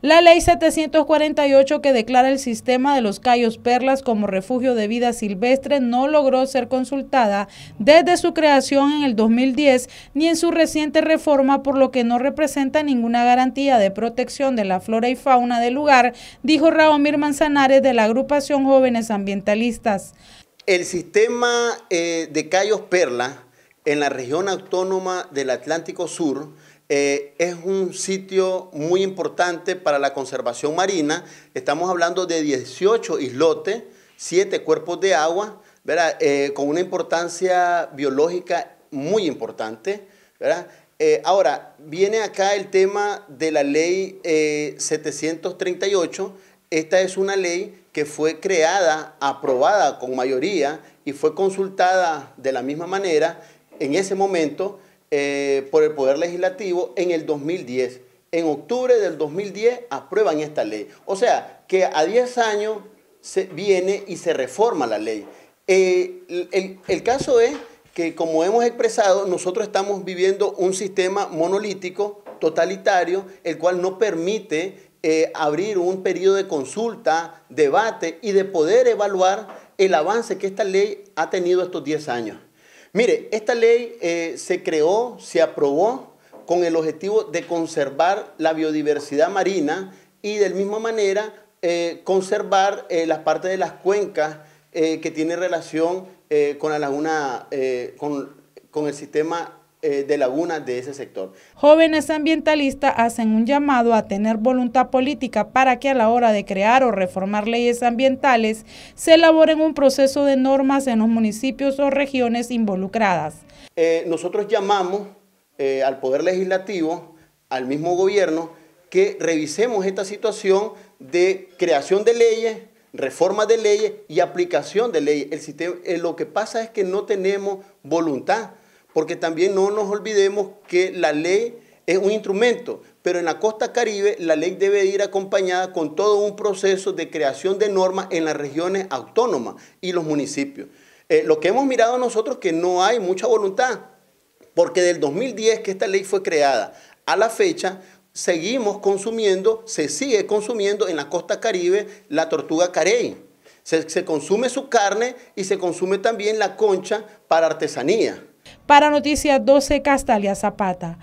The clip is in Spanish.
La ley 748 que declara el sistema de los Cayos Perlas como refugio de vida silvestre no logró ser consultada desde su creación en el 2010 ni en su reciente reforma, por lo que no representa ninguna garantía de protección de la flora y fauna del lugar, dijo Raomir Manzanares de la agrupación Jóvenes Ambientalistas. El sistema eh, de Cayos Perlas en la región autónoma del Atlántico Sur, eh, es un sitio muy importante para la conservación marina. Estamos hablando de 18 islotes, 7 cuerpos de agua, eh, con una importancia biológica muy importante. Eh, ahora, viene acá el tema de la ley 738. Esta es una ley que fue creada, aprobada con mayoría y fue consultada de la misma manera en ese momento eh, por el Poder Legislativo en el 2010. En octubre del 2010 aprueban esta ley. O sea, que a 10 años se viene y se reforma la ley. Eh, el, caso es que, como hemos expresado, nosotros estamos viviendo un sistema monolítico, totalitario, el cual no permite eh, abrir un periodo de consulta, debate y de poder evaluar el avance que esta ley ha tenido estos 10 años. Mire, esta ley eh, se creó, se aprobó con el objetivo de conservar la biodiversidad marina y de la misma manera eh, conservar eh, las partes de las cuencas que tienen relación con la laguna, con el sistema eh, de lagunas de ese sector. Jóvenes ambientalistas hacen un llamado a tener voluntad política para que a la hora de crear o reformar leyes ambientales se elaboren un proceso de normas en los municipios o regiones involucradas. Eh, nosotros llamamos eh, al Poder Legislativo, al mismo gobierno, que revisemos esta situación de creación de leyes, reforma de leyes y aplicación de leyes. El sistema, lo que pasa es que no tenemos voluntad porque también no nos olvidemos que la ley es un instrumento, pero en la costa caribe la ley debe ir acompañada con todo un proceso de creación de normas en las regiones autónomas y los municipios. Eh, lo que hemos mirado nosotros es que no hay mucha voluntad, porque del 2010 que esta ley fue creada a la fecha, seguimos consumiendo, se sigue consumiendo en la costa caribe la tortuga carey. se consume su carne y se consume también la concha para artesanía. Para Noticias 12, Castalia Zapata.